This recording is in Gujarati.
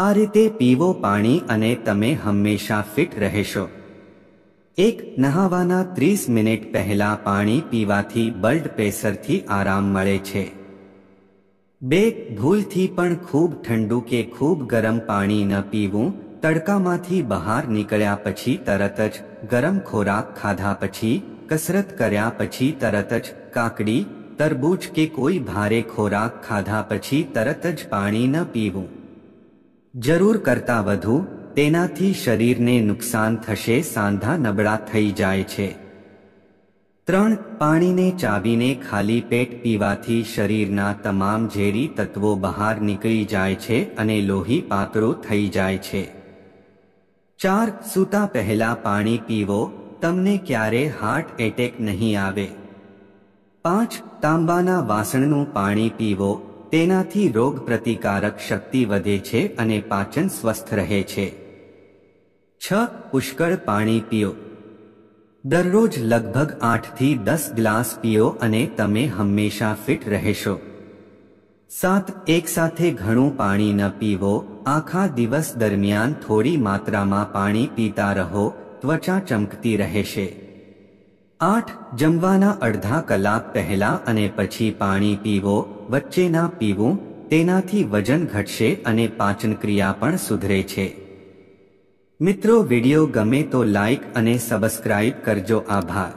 આ રીતે પીવો પાણી અને તમે હંમેશા ફિટ રહેશો એક નહાવાના ત્રીસ મિનિટ પહેલા પાણી પીવાથી બ્લડ પ્રેશરથી આરામ મળે છે બે ભૂલથી પણ ખૂબ ઠંડુ કે ખૂબ ગરમ પાણી ન પીવું તડકામાંથી બહાર નીકળ્યા પછી તરત જ ગરમ ખોરાક ખાધા પછી કસરત કર્યા પછી તરત જ કાકડી તરબૂચ કે કોઈ ભારે ખોરાક ખાધા પછી તરત જ પાણી ન પીવું જરૂર કરતાં વધુ તેનાથી શરીરને નુકસાન થશે સાંધા નબળા થઈ જાય છે ત્રણ પાણીને ચાવીને ખાલી પેટ પીવાથી શરીરના તમામ ઝેરી તત્વો બહાર નીકળી જાય છે અને લોહી પાતળો થઈ જાય છે ચાર સૂતા પહેલા પાણી પીવો તમને ક્યારે હાર્ટ એટેક નહીં આવે પાંચ તાંબાના વાસણનું પાણી પીવો તેનાથી રોગ પ્રતિકારક શક્તિ વધે છે અને પાચન સ્વસ્થ રહે છે છ પુષ્કળ પાણી પીઓ દરરોજ લગભગ આઠથી દસ ગ્લાસ પીઓ અને તમે હંમેશા ફિટ રહેશો સાત એકસાથે ઘણું પાણી ન પીવો આખા દિવસ દરમિયાન થોડી માત્રામાં પાણી પીતા રહો ત્વચા ચમકતી રહેશે આઠ જમવાના અડધા કલાક પહેલા અને પછી પાણી પીવો વચ્ચેના પીવું તેનાથી વજન ઘટશે અને પાચન ક્રિયા પણ સુધરે છે મિત્રો વિડિયો ગમે તો લાઈક અને સબસ્ક્રાઇબ કરજો આભાર